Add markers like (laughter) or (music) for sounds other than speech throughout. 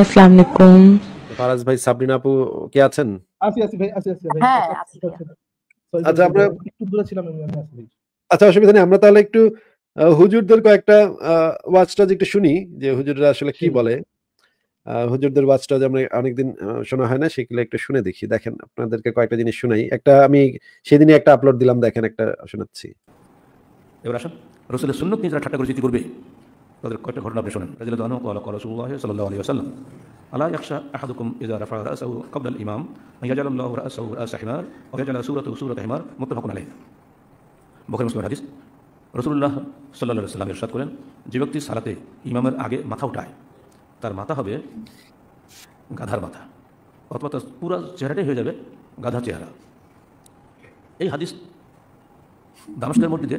আসসালামু আলাইকুম ফারাজ ভাই আপু কে আছেন আছি আছি ভাই আছি আছি ভাই হ্যাঁ, আচ্ছা আমরা একটু দূরে ছিলাম আমি আছি আচ্ছা অসুবিধা নেই আমরা তাহলে একটু হুজুরদের কয়েকটা ওয়াচটা একটু শুনি যে হুজুররা আসলে কি বলে হুজুরদের ওয়াচটা আমরা অনেকদিন শোনা হয় না সেগুলো একটু শুনে দেখি দেখেন আপনাদেরকে কয়েকটা জিনিস শুনাই একটা আমি সেদিনই একটা আপলোড দিলাম দেখেন একটা শোনাচ্ছি এবার আসুন রসুলের সুন্নত নিজেরা ঠাট্টা করে করবে তাদের কয়েকটা ঘটনা আপনি শোনেন রাজিল আনহু কল কল রসুল্লাহ সাল্লাহ আলী আসাল্লাম আলা ইয়াকশা আহাদুকুম ইজা রাফা রাসাহু কবল আল ইমাম ইয়াজাল আল্লাহু রাসাহু রাসা হিমার ওয়া ইয়াজাল সূরাতু সূরাত হিমার মুত্তাফাকুন আলাইহি বুখারী মুসলিম হাদিস রসুল্লাহ সাল্লাহ সাল্লাম ইরশাদ করেন যে ব্যক্তি সালাতে ইমামের আগে মাথা উঠায় তার মাথা হবে গাধার মাথা অথবা তার পুরা চেহারাটাই হয়ে যাবে গাধা চেহারা এই হাদিস দামস্কের মসজিদে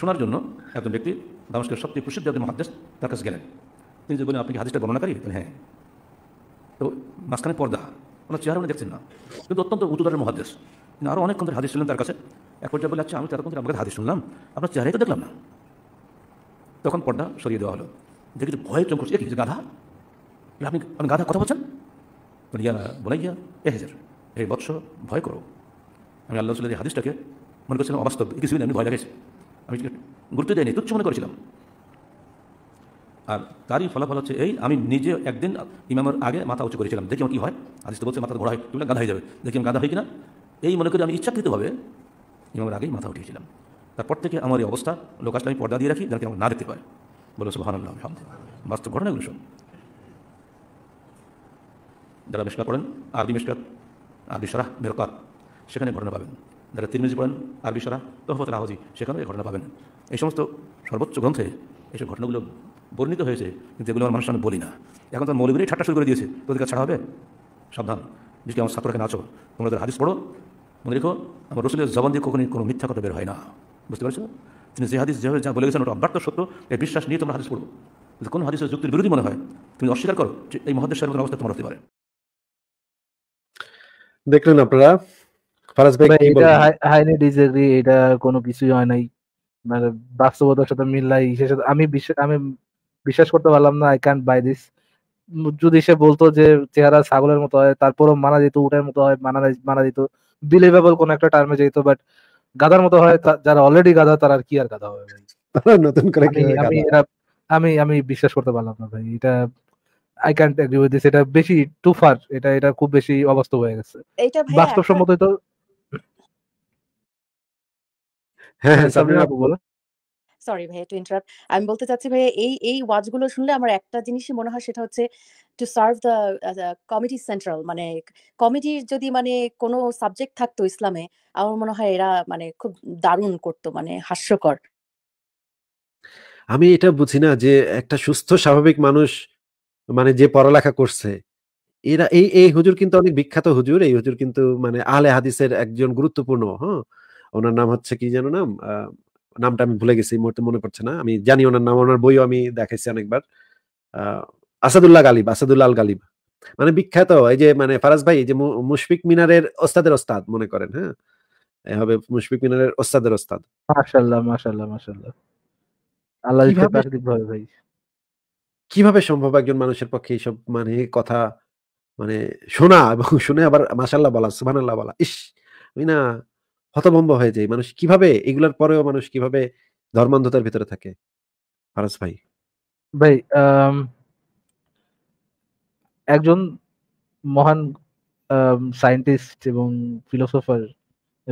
শোনার জন্য একজন ব্যক্তি দামস্কের সবচেয়ে প্রসিদ্ধ একজন মহাদেশ তার কাছে গেলেন তিনি যে বলেন আপনি কি হাদিসটা বর্ণনাকারী হ্যাঁ তো মাঝখানে পর্দা ওনার চেহারা উনি দেখছেন না কিন্তু অত্যন্ত উতুদারের মহাদেশ তিনি আরও অনেকক্ষণ ধরে হাদিস শুনলেন তার কাছে এক পর্যায়ে বলে আচ্ছা আমি তার ধরে আমাকে হাদিস শুনলাম আপনার চেহারাই তো দেখলাম না তখন পর্দা সরিয়ে দেওয়া হলো দেখি ভয়ে চমক করছে কি গাধা আপনি আপনি গাধা কথা বলছেন বলে ইয়া বলে ইয়া এ হাজার এই বৎস ভয় করো আমি আল্লাহ রসুলের হাদিসটাকে মনে করছিলাম অবাস্তব কিছুই আমি ভয় লাগাইছি আমি গুরুত্ব দেয়নি তুচ্ছ মনে করেছিলাম আর তারই ফলাফল হচ্ছে এই আমি নিজে একদিন ইমামের আগে মাথা উঁচু করেছিলাম দেখি আমার কী হয় আদিস তো বলছে মাথা ঘোড়া হয় তুমি গাঁধা হয়ে যাবে দেখি আমি গাধা হয় কিনা এই মনে করে আমি ইচ্ছাকৃতভাবে ইমামের আগেই মাথা উঠিয়েছিলাম তারপর থেকে আমার এই অবস্থা লোকাসটা আমি পর্দা দিয়ে রাখি যাতে আমার না দেখতে পায় বলে সুবাহান্লাহ বাস্তব ঘটনাগুলো শোন যারা মিসকাত করেন আরবি মিসকাত আরবি সারাহ বেরকার সেখানে ঘটনা পাবেন যারা তিনি পড়েন আরবি সারা তহফতুল রাহজি সেখানেও এই ঘটনা পাবেন এই সমস্ত সর্বোচ্চ গ্রন্থে এইসব ঘটনাগুলো বর্ণিত হয়েছে কিন্তু এগুলো আমার মানুষের আমি বলি না এখন তো মৌলবীরই ঠাট্টা শুরু করে দিয়েছে তোদের কাছে ছাড়া হবে সাবধান বিশেষ আমার ছাত্রকে নাচো তোমরা তাদের হাদিস পড়ো মনে রেখো আমার রসুলের জবান দিয়ে কখনই কোনো মিথ্যা কথা বের হয় না বুঝতে পারছো তিনি যে হাদিস যেভাবে যা বলে গেছেন ওটা অব্যার্থ সত্য এই বিশ্বাস নিয়ে তোমরা হাদিস পড়ো যদি কোনো হাদিসের যুক্তির বিরোধী মনে হয় তুমি অস্বীকার করো যে এই মহাদেশের অবস্থা তোমার হতে পারে দেখলেন আপনারা ফারাজ ভাই মানে কি বলেন হাইনি ডিসএগ্রি এটা কোনো কিছুই হয় নাই মানে বাস্তবতার সাথে মিল্লাই সাথে আমি আমি বিশ্বাস করতে পারলাম না আই ক্যান্ট বাই দিস যদি সে বলতো যে চেহারা ছাগলের মতো হয় তারপরও মানা যেত উটের মতো হয় মানা মানা যেত বিলিভেবল কোন একটা টার্মে যেত বাট গাদার মতো হয় যারা অলরেডি গাদা তার আর কি আর গাদা হবে নতুন করে আমি আমি আমি বিশ্বাস করতে পারলাম না ভাই এটা I can't agree with this এটা বেশি টু ফার এটা এটা খুব বেশি অবাস্তব হয়ে গেছে বাস্তবসম্মত তো সরি হ্যাঁ, হ্যাঁ, ভাইয়া টু ইন্টারাপ্ট আমি বলতে চাচ্ছি ভাইয়া এই এই গুলো শুনলে আমার একটা জিনিসই মনে হয় সেটা হচ্ছে টু সার্ভ দ্য সেন্ট্রাল মানে যদি মানে কোনো সাবজেক্ট থাকতো ইসলামে আমার মনে হয় এরা মানে খুব দারুণ করতো মানে হাস্যকর আমি এটা বুঝি না যে একটা সুস্থ স্বাভাবিক মানুষ মানে যে পড়ালেখা করছে এরা এই এই হুজুর কিন্তু অনেক বিখ্যাত হুজুর এই হুজুর কিন্তু মানে আলে হাদিসের একজন গুরুত্বপূর্ণ হ্যাঁ ওনার নাম হচ্ছে কি যেন নাম নামটা আমি ভুলে গেছি মুহূর্তে মনে পড়ছে না আমি জানি ওনার নাম ওনার বইও আমি দেখাইছি অনেকবার আসাদুল্লাহ গালিব আসাদুল্লাহ গালিব মানে বিখ্যাত এই যে মানে ফারাজ ভাই এই যে মুশফিক মিনারের ওস্তাদের ওস্তাদ মনে করেন হ্যাঁ হবে মুশফিক মিনারের ওস্তাদের ওস্তাদ মাশাআল্লাহ মাশাআল্লাহ মাশাআল্লাহ আল্লাহ ভাই কিভাবে সম্ভব একজন মানুষের পক্ষে এইসব মানে কথা মানে শোনা এবং শুনে আবার মাশাআল্লাহ বলা সুবহানাল্লাহ বলা ইস আমি না হতভম্ব হয়ে যায় মানুষ কিভাবে এগুলার পরেও মানুষ কিভাবে ধর্মান্ধতার ভিতরে থাকে ফারাজ ভাই ভাই একজন মহান সায়েন্টিস্ট এবং ফিলোসফার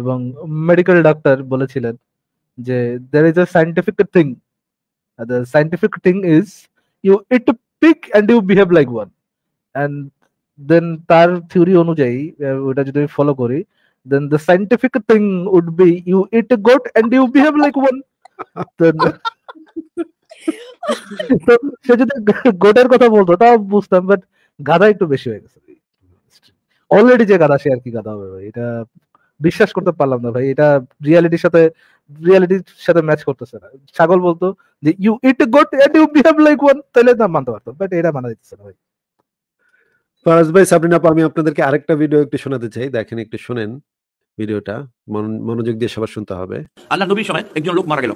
এবং মেডিকেল ডাক্তার বলেছিলেন যে there is a scientific thing the scientific thing is you eat pig and you behave like one and then তার থিওরি অনুযায়ী ওটা যদি আমি ফলো করি then the scientific thing would be you eat a goat and you behave like one. then তো (laughs) সে যদি গোটের কথা বলতো তাও বুঝতাম বাট গাধা একটু বেশি হয়ে গেছে অলরেডি যে গাদা সে আর কি গাধা হবে এটা বিশ্বাস করতে পারলাম না ভাই এটা রিয়ালিটির সাথে রিয়ালিটির সাথে ম্যাচ করতেছে না ছাগল বলতো যে you eat goat and you behave like one তাহলে না মানতে পারতো বাট এটা মানা দিতেছে না ভাই ফরাজ ভাই সাবরিনা আমি আপনাদেরকে আরেকটা ভিডিও একটু শোনাতে চাই দেখেন একটু শুনেন ভিডিওটা মনোযোগ দিয়ে সবার শুনতে হবে আল্লাহ নবীর সময় একজন লোক মারা গেল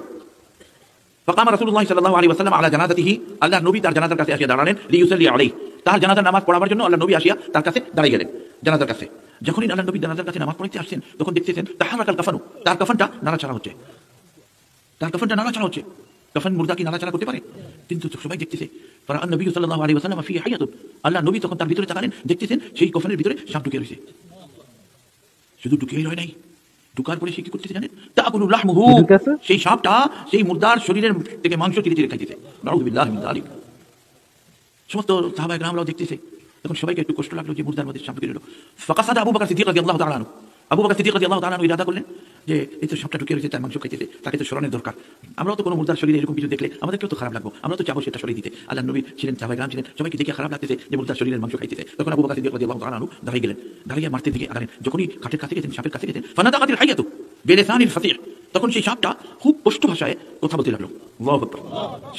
ফাকামা রাসূলুল্লাহ সাল্লাল্লাহু আলাইহি ওয়াসাল্লাম আলা জানাজাতিহি আল্লাহ নবী তার জানাজার কাছে আসিয়া দাঁড়ালেন লিউসাল্লি আলাইহি তার জানাজার নামাজ পড়াবার জন্য আল্লাহর নবী আসিয়া তার কাছে দাঁড়িয়ে গেলেন জানাজার কাছে যখনই আল্লাহর নবী জানাজার কাছে নামাজ পড়তে আসছেন তখন দেখতেছেন তাহারাকাল কাফানু তার কাফনটা নাড়াচাড়া হচ্ছে তার কাফনটা নাড়াচাড়া হচ্ছে কাফন মুর্দা কি নাড়াচাড়া করতে পারে কিন্তু সবাই দেখতেছে ফারা নবী সাল্লাল্লাহু আলাইহি ওয়াসাল্লাম ফি হায়াতুন আল্লাহর নবী তখন তার ভিতরে তাকালেন দেখতেছেন সেই কফনের ভিতরে সাপ ঢুকে রয়েছে শুধু ঢুকে রয় নাই ঢুকার পরে সে কি করতেছে জানেন তা কোনো সেই সাপটা সেই মুর্দার শরীরের থেকে মাংস চিরে চিরে খাইতেছে সমস্ত সাহাবা গ্রামরাও দেখতেছে তখন সবাইকে একটু কষ্ট লাগলো যে মুর্দার মধ্যে সাপ গেল ফাকাসাদা আবু বাকা সিদ্দিক রাদিয়াল্লাহু তাআলা আনহু আবু বকর সিদ্দিক রাদিয়াল্লাহু তাআলা ইরাদা করলেন যে এই তো সবটা ঢুকে রয়েছে তার মাংস খাইতেছে তাকে তো স্মরণের দরকার আমরাও তো কোনো মুদার শরীরে এরকম কিছু দেখলে আমাদেরকেও তো খারাপ লাগবো আমরা তো চাবো সেটা শরীর দিতে আল্লাহ নবী ছিলেন চাবাই গ্রাম ছিলেন সবাইকে দেখে খারাপ লাগতেছে যে মুদার শরীরের মাংস খাইতেছে তখন আবু বাকি রাদিয়াল্লাহু তাআলা আনু দাঁড়িয়ে গেলেন দাঁড়িয়ে মারতে দিকে আগালেন যখনই কাঠের কাছে গেছেন সাপের কাছে গেছেন ফানাতা কাতিল হাইয়াতু বেলেসানিল ফাতির তখন সেই সাপটা খুব কষ্ট ভাষায় কথা বলতে লাগলো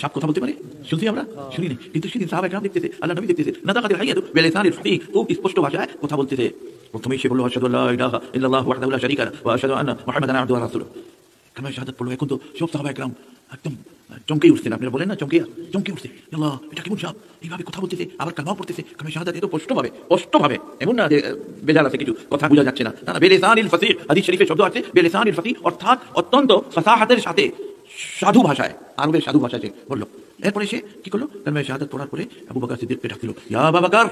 সাপ কথা বলতে পারে শুনছি আমরা শুনিনি কিন্তু সেদিন সাহাবাই গ্রাম দেখতেছে আল্লাহ নবী দেখতেছে নাতা কাতিল হাইয়াতু বেলেসানিল ফাতির খুব স্পষ্ট ভাষায় কথা বলতেছে প্রথমেই সে বললো আশহাদু আল্লা ইলাহা ইল্লাল্লাহু ওয়াহদাহু লা শারীকা লাহু ওয়া আশহাদু আন্না মুহাম্মাদান আবদুহু ওয়া রাসূলুহু কালেমা শাহাদাত পড়লো এখন তো সব সাহাবা একরাম একদম বলেন না চমকে চমকে উঠছে এটা কেমন সাপ এইভাবে কথা বলতেছে আবার কালমাও পড়তেছে কামে শাহাদাত এত স্পষ্টভাবে স্পষ্টভাবে এমন না যে বেজাল আছে কিছু কথা বোঝা যাচ্ছে না না বেলেসানিল ফাসিহ হাদিস শরীফে শব্দ আছে বেলেসানিল ফাসিহ অর্থাৎ অত্যন্ত ফাসাহাতের সাথে সাধু ভাষায় আরবের সাধু ভাষায় যে বললো এরপরে সে কি করলো কালমা শাহাদাত পড়ার পরে আবু বাকার সিদ্দিককে ডাকলো ইয়া বাবাকার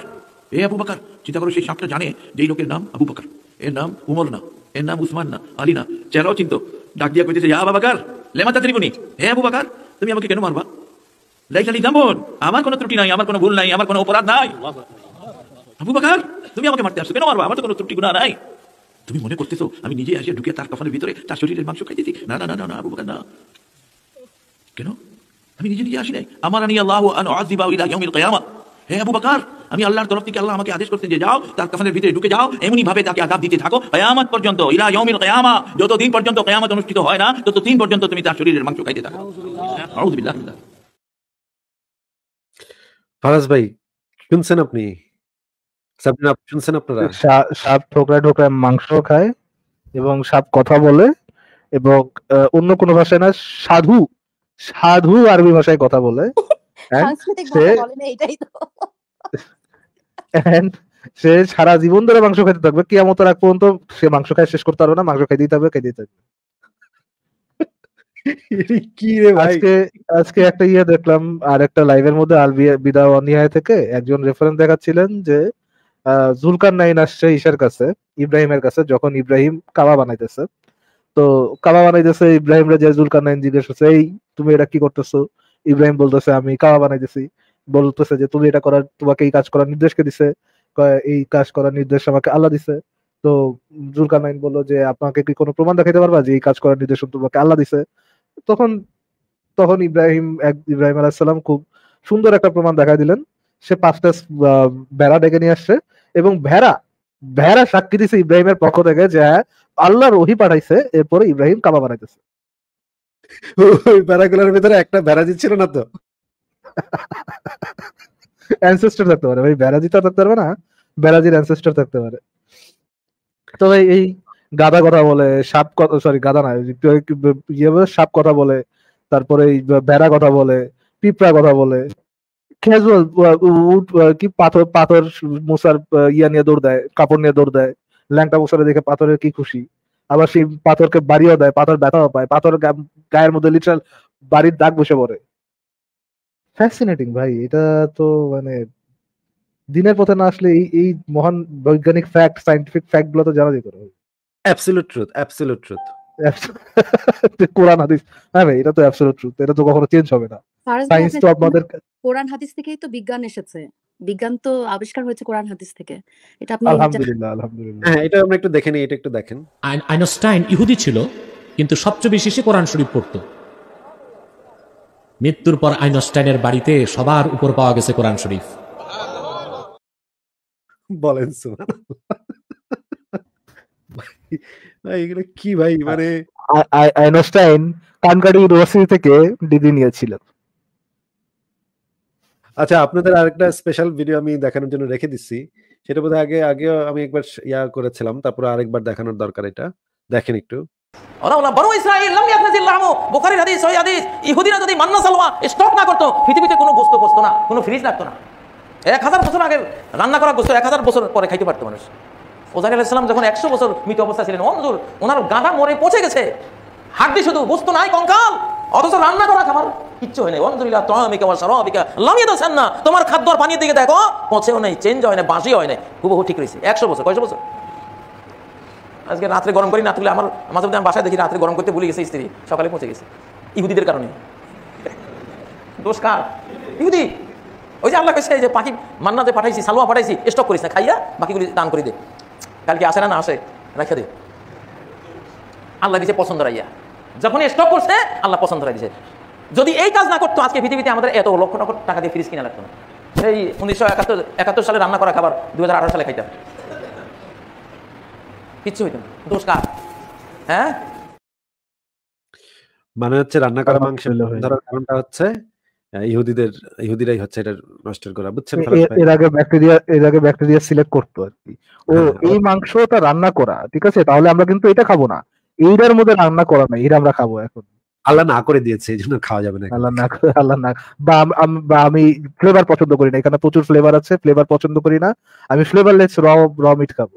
এ আবু বাকার চিন্তা করো সেই সাপটা জানে যে এই লোকের নাম আবু বাকার এর নাম উমর না এর নাম উসমান না আলী না চেহারাও চিন্ত ডাক দিয়া কইতেছে ইয়া বাবাকার লেমাতা ত্রিমুনি হে আবু বাকার তুমি আমাকে কেন মারবা লাইকালি জামন আমার কোনো ত্রুটি নাই আমার কোনো ভুল নাই আমার কোনো অপরাধ নাই আবু বাকার তুমি আমাকে মারতে আসছো কেন মারবা আমার তো কোনো ত্রুটি গুণা নাই তুমি মনে করতেছো আমি নিজে আসিয়া ঢুকে তার কফানের ভিতরে তার শরীরের মাংস খাইতেছি না না না না আবু বাকার না কেন আমি নিজে নিজে আসি নাই আমার আনি আল্লাহ আন আযিবা ইলা ইয়াউমিল কিয়ামা হে আবু বাকার আমি আল্লাহর তরফ থেকে আল্লাহ আমাকে আদেশ করতে যে যাও তার কাফনের ভিতরে ঢুকে যাও এমনি ভাবে তাকে আদাব দিতে থাকো কয়ামত পর্যন্ত ইলা ইয়মিল কেয়ামা যতদিন পর্যন্ত কেয়ামত অনুষ্ঠিত হয় না ততদিন পর্যন্ত তুমি তার শরীরের মাংস খাইতে থাকো আউযুবিল্লাহ ফারাজ ভাই শুনছেন আপনি আপনি শুনছেন আপনারা সাপ ঠোকরা ঠোকরা মাংস খায় এবং সাপ কথা বলে এবং অন্য কোন ভাষায় না সাধু সাধু আরবি ভাষায় কথা বলে (laughs) সাংস্কৃতিক ভাষা বলে না এটাই তো সে সারা জীবন ধরে মাংস থাকবে পর্যন্ত সে মাংস খাই শেষ করতে পারবে না মাংস কি রে আজকে আজকে একটা ইয়ে দেখলাম আর একটা লাইভের মধ্যে আল বিদা অনিহায় থেকে একজন রেফারেন্স দেখাচ্ছিলেন যে জুলকার নাইন আসছে ঈশার কাছে ইব্রাহিমের কাছে যখন ইব্রাহিম কাবা বানাইতেছে তো কাবা বানাইতেছে ইব্রাহিম রাজা জুলকার নাইন জিজ্ঞেস করছে এই তুমি এটা কি করতেছো ইব্রাহিম বলতেছে আমি কাবা বানাইতেছি বলতেছে যে তুমি এটা করার তোমাকে এই কাজ করার নির্দেশকে দিছে এই কাজ করার নির্দেশ আমাকে আল্লাহ দিছে তো জুলকানাইন বললো যে আপনাকে কি কোনো প্রমাণ দেখাতে পারবা যে এই কাজ করার নির্দেশন তোমাকে আল্লাহ দিছে তখন তখন ইব্রাহিম এক ইব্রাহিম আলাহিসাল্লাম খুব সুন্দর একটা প্রমাণ দেখা দিলেন সে পাঁচটা ভেড়া ডেকে নিয়ে আসছে এবং ভেড়া ভেড়া সাক্ষী দিছে ইব্রাহিমের পক্ষ থেকে যে হ্যাঁ আল্লাহ রহি পাঠাইছে এরপরে ইব্রাহিম কাবা বানাইতেছে ওই ভেড়াগুলোর ভিতরে একটা ভেড়া দিচ্ছিল না তো অ্যানসেস্টার থাকতে পারে ভাই ব্যারাজি তো থাকতে পারবে না ব্যারাজির অ্যানসেস্টার থাকতে পারে তো ভাই এই গাদা কথা বলে সাপ কথা সরি গাদা না ইয়ে সাপ কথা বলে তারপরে এই ভেড়া কথা বলে পিঁপড়া কথা বলে ক্যাজুয়াল কি পাথর পাথর মুসার ইয়া নিয়ে দৌড় দেয় কাপড় নিয়ে দৌড় দেয় ল্যাংটা মুসারে দেখে পাথরের কি খুশি আবার সেই পাথরকে বাড়িও দেয় পাথর ব্যথাও পায় পাথর গায়ের মধ্যে লিটারাল বাড়ির দাগ বসে পড়ে ফ্যাসিনেটিং ভাই এটা তো মানে দিনের পথে না আসলে এই এই মহান বৈজ্ঞানিক ফ্যাক্ট সায়েন্টিফিক ফ্যাক্ট গুলো তো জানা যেত অ্যাবসলিউট ট্রুথ অ্যাবসলিউট ট্রুথ কোরআন হাদিস হ্যাঁ ভাই এটা তো অ্যাবসলিউট ট্রুথ এটা তো কখনো চেঞ্জ হবে না সায়েন্স তো আমাদের কোরআন হাদিস থেকেই তো বিজ্ঞান এসেছে বিজ্ঞান তো আবিষ্কার হয়েছে কোরআন হাদিস থেকে এটা আপনি আলহামদুলিল্লাহ আলহামদুলিল্লাহ হ্যাঁ এটা আমরা একটু দেখেনি এটা একটু দেখেন আইনস্টাইন ইহুদি ছিল কিন্তু সবচেয়ে বেশি সে কোরআন শরীফ পড়তো মৃত্যুর পর আইনস্টাইনের বাড়িতে সবার উপর পাওয়া গেছে কোরআন শরীফ বলেন এগুলো কি ভাই মানে আইনস্টাইন কানকাটি ইউনিভার্সিটি থেকে ডিগ্রি নিয়েছিল আচ্ছা আপনাদের আরেকটা স্পেশাল ভিডিও আমি দেখানোর জন্য রেখে দিচ্ছি সেটা বোধহয় আগে আগে আমি একবার ইয়া করেছিলাম তারপর আরেকবার দেখানোর দরকার এটা দেখেন একটু হাদিস হাদিস ইহুদিরা যদি মান্না না পৃথিবীতে কোনো বসতো না কোনো ফ্রিজ লাগতো না এক হাজার বছর আগে রান্না করা এক হাজার বছর পরে খাইতে পারতো মানুষ আলাইসালাম যখন একশো বছর মৃত অবস্থা ছিলেন ওনার গাঁদা মরে পচে গেছে হাড্ডি শুধু নাই কঙ্কাল অথচ রান্না করা খাবার কিচ্ছু হয় নাই আমার লামিয়ে না তোমার খাদ্য আর পানির দিকে দেখো পচেও নেই চেঞ্জ হয় না বাসি হয় নাই খুব ঠিক রয়েছে একশো বছর কয়শো বছর আজকে রাত্রে গরম করি না তুলে আমার মাঝে মধ্যে বাসায় দেখি রাত্রে গরম করতে ভুলে গেছে স্ত্রী সকালে পৌঁছে গেছে ইহুদিদের কারণে দোষ কার ইহুদি ওই যে আল্লাহ কাছে যে পাখি মান্নাতে পাঠাইছি সালোয়া পাঠাইছি স্টক করিস না খাইয়া বাকিগুলি দান করে দে কালকে আসে না না আসে রেখে দে আল্লাহ দিছে পছন্দ রাইয়া যখন স্টক করছে আল্লাহ পছন্দ রাই দিছে যদি এই কাজ না করতো আজকে পৃথিবীতে আমাদের এত লক্ষ লক্ষ টাকা দিয়ে ফ্রিজ কিনা লাগতো না সেই উনিশশো একাত্তর একাত্তর সালে রান্না করা খাবার দু সালে খাইতাম কিচ্ছু হইতো না দোষ কার হ্যাঁ মানে হচ্ছে রান্না করা মাংস কারণটা হচ্ছে ইহুদিদের ইহুদিরাই হচ্ছে এটা নষ্ট করা বুঝছেন এর আগে ব্যাকটেরিয়া এর আগে ব্যাকটেরিয়া সিলেক্ট করতো আর কি ও হ্যাঁ, হ্যাঁ। এই মাংসটা রান্না করা ঠিক আছে তাহলে আমরা কিন্তু এটা খাবো না এইটার মধ্যে রান্না করা নাই এটা আমরা খাবো এখন আল্লাহ না করে দিয়েছে এই জন্য খাওয়া যাবে না আল্লাহ না আল্লাহ না বা আমি বা আমি ফ্লেভার পছন্দ করি না এখানে প্রচুর ফ্লেভার আছে ফ্লেভার পছন্দ করি না আমি ফ্লেভারলেস র র মিট খাবো